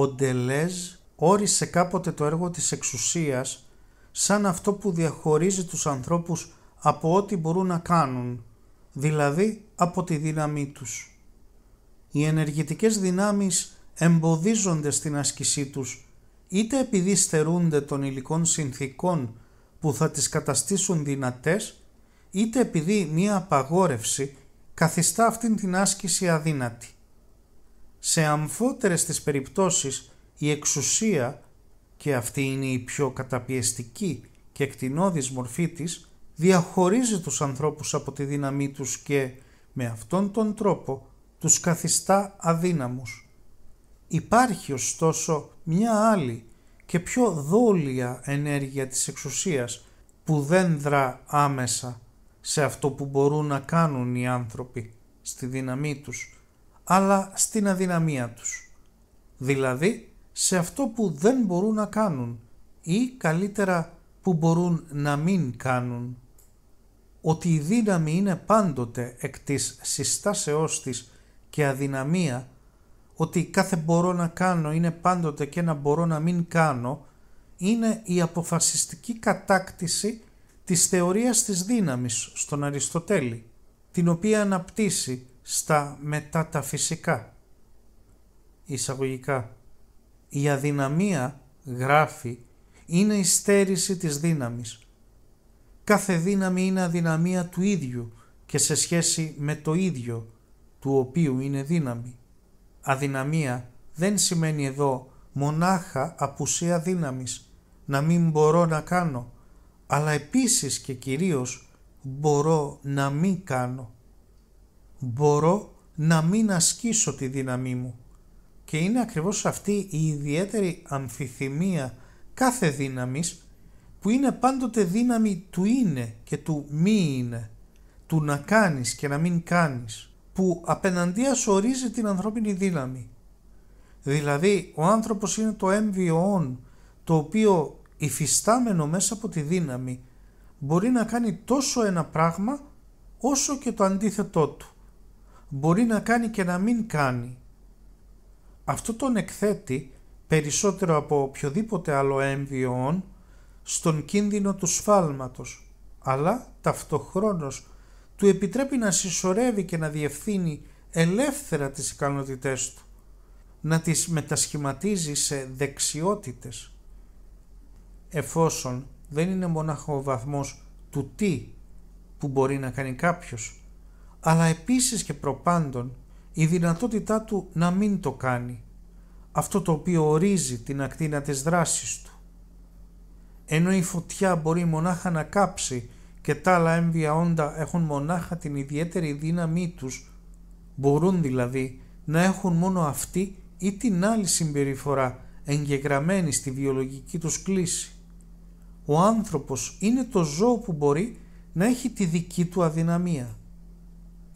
ο Ντελέζ όρισε κάποτε το έργο της εξουσίας σαν αυτό που διαχωρίζει τους ανθρώπους από ό,τι μπορούν να κάνουν, δηλαδή από τη δύναμή τους. Οι ενεργητικές δυνάμεις εμποδίζονται στην άσκησή τους είτε επειδή στερούνται των υλικών συνθήκων που θα τις καταστήσουν δυνατές, είτε επειδή μία απαγόρευση καθιστά αυτήν την άσκηση αδύνατη. Σε αμφότερες τις περιπτώσεις η εξουσία, και αυτή είναι η πιο καταπιεστική και εκτινώδης μορφή της, διαχωρίζει τους ανθρώπους από τη δύναμή τους και με αυτόν τον τρόπο τους καθιστά αδύναμους. Υπάρχει ωστόσο μια άλλη και πιο δόλια ενέργεια της εξουσίας που δεν δρά άμεσα σε αυτό που μπορούν να κάνουν οι άνθρωποι στη δύναμή τους αλλά στην αδυναμία τους. Δηλαδή σε αυτό που δεν μπορούν να κάνουν ή καλύτερα που μπορούν να μην κάνουν. Ότι η δύναμη είναι πάντοτε εκ της συστάσεώς της και αδυναμία, ότι κάθε μπορώ να κάνω είναι πάντοτε και να μπορώ να μην κάνω, είναι η αποφασιστική κατάκτηση της θεωρίας της δύναμης στον Αριστοτέλη, την οποία αναπτύσσει στα μετά τα φυσικά. Εισαγωγικά. Η αδυναμία, γράφει, είναι η στέρηση της δύναμης. Κάθε δύναμη είναι αδυναμία του ίδιου και σε σχέση με το ίδιο, του οποίου είναι δύναμη. Αδυναμία δεν σημαίνει εδώ μονάχα απουσία δύναμης, να μην μπορώ να κάνω, αλλά επίσης και κυρίως μπορώ να μην κάνω μπορώ να μην ασκήσω τη δύναμή μου. Και είναι ακριβώς αυτή η ιδιαίτερη αμφιθυμία κάθε δύναμης που είναι πάντοτε δύναμη του είναι και του μη είναι, του να κάνεις και να μην κάνεις, που απέναντίας ορίζει την ανθρώπινη δύναμη. Δηλαδή ο άνθρωπος είναι το έμβιο το οποίο υφιστάμενο μέσα από τη δύναμη μπορεί να κάνει τόσο ένα πράγμα όσο και το αντίθετό του μπορεί να κάνει και να μην κάνει. Αυτό τον εκθέτει περισσότερο από οποιοδήποτε άλλο έμβιον στον κίνδυνο του σφάλματος, αλλά ταυτοχρόνως του επιτρέπει να συσσωρεύει και να διευθύνει ελεύθερα τις ικανότητές του, να τις μετασχηματίζει σε δεξιότητες. Εφόσον δεν είναι μοναχό ο βαθμός του τι που μπορεί να κάνει κάποιος, αλλά επίσης και προπάντων η δυνατότητά του να μην το κάνει, αυτό το οποίο ορίζει την ακτίνα της δράσης του. Ενώ η φωτιά μπορεί μονάχα να κάψει και τα άλλα έμβια όντα έχουν μονάχα την ιδιαίτερη δύναμή τους, μπορούν δηλαδή να έχουν μόνο αυτή ή την άλλη συμπεριφορά εγγεγραμμένη στη βιολογική τους κλίση. Ο άνθρωπος είναι το ζώο που μπορεί να έχει τη δική του αδυναμία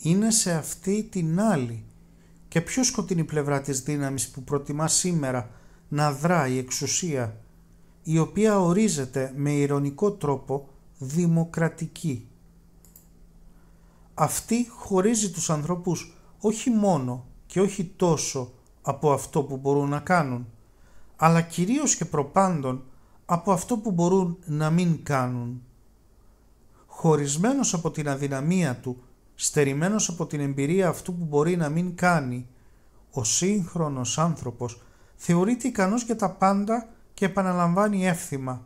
είναι σε αυτή την άλλη και πιο σκοτεινή πλευρά της δύναμης που προτιμά σήμερα να δράει η εξουσία, η οποία ορίζεται με ηρωνικό τρόπο δημοκρατική. Αυτή χωρίζει τους ανθρώπους όχι μόνο και όχι τόσο από αυτό που μπορούν να κάνουν, αλλά κυρίως και προπάντων από αυτό που μπορούν να μην κάνουν. Χωρισμένος από την αδυναμία του στερημένος από την εμπειρία αυτού που μπορεί να μην κάνει, ο σύγχρονος άνθρωπος θεωρείται ικανός για τα πάντα και επαναλαμβάνει εύθυμα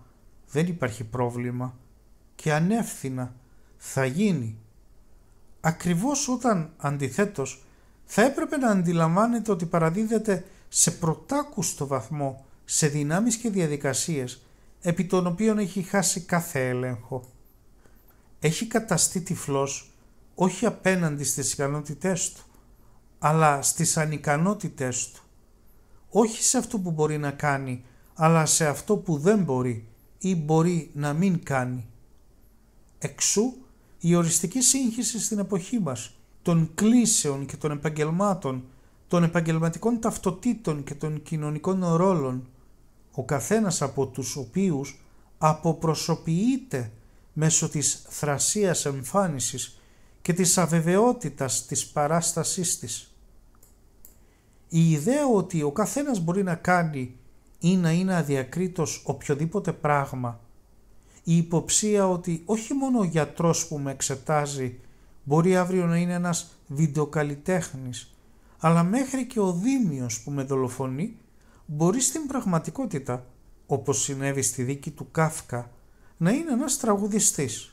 «Δεν υπάρχει πρόβλημα» και ανεύθυνα «Θα γίνει». Ακριβώς όταν αντιθέτως θα έπρεπε να αντιλαμβάνεται ότι παραδίδεται σε πρωτάκουστο βαθμό σε δυνάμεις και διαδικασίες επί των οποίων έχει χάσει κάθε έλεγχο. Έχει καταστεί τυφλός όχι απέναντι στις ικανότητές του, αλλά στις ανικανότητές του. Όχι σε αυτό που μπορεί να κάνει, αλλά σε αυτό που δεν μπορεί ή μπορεί να μην κάνει. Εξού η οριστική σύγχυση στην εποχή μας, των κλίσεων και των επαγγελμάτων, των επαγγελματικών ταυτοτήτων και των κοινωνικών ρόλων, ο καθένας από τους οποίους αποπροσωποιείται μέσω της θρασίας εμφάνισης και της αβεβαιότητας της παράστασής της. Η ιδέα ότι ο καθένας μπορεί να κάνει ή να είναι αδιακρίτως οποιοδήποτε πράγμα, η υποψία ότι όχι μόνο ο γιατρός που με εξετάζει μπορεί αύριο να είναι ένας βιντεοκαλλιτέχνης, αλλά μέχρι και ο δήμιος που με δολοφονεί μπορεί στην πραγματικότητα, όπως συνέβη στη δίκη του Κάφκα, να είναι ένας τραγουδιστής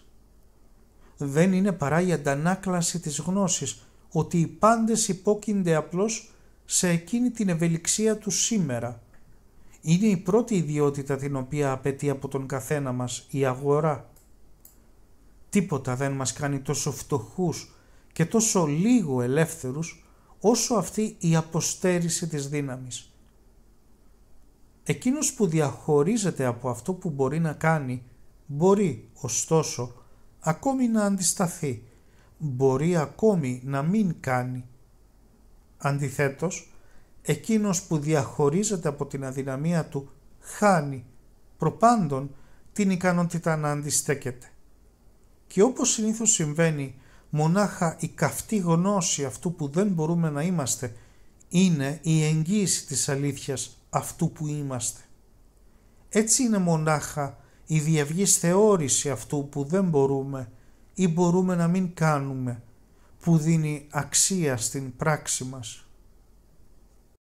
δεν είναι παρά η αντανάκλαση της γνώσης ότι οι πάντες υπόκεινται απλώς σε εκείνη την ευελιξία του σήμερα. Είναι η πρώτη ιδιότητα την οποία απαιτεί από τον καθένα μας η αγορά. Τίποτα δεν μας κάνει τόσο φτωχούς και τόσο λίγο ελεύθερους όσο αυτή η αποστέρηση της δύναμης. Εκείνος που διαχωρίζεται από αυτό που μπορεί να κάνει, μπορεί, ωστόσο, ακόμη να αντισταθεί, μπορεί ακόμη να μην κάνει. Αντιθέτως, εκείνος που διαχωρίζεται από την αδυναμία του χάνει προπάντων την ικανότητα να αντιστέκεται. Και όπως συνήθως συμβαίνει, μονάχα η καυτή γνώση αυτού που δεν μπορούμε να είμαστε είναι η εγγύηση της αλήθειας αυτού που είμαστε. Έτσι είναι μονάχα η διευγής θεώρηση αυτού που δεν μπορούμε ή μπορούμε να μην κάνουμε, που δίνει αξία στην πράξη μας.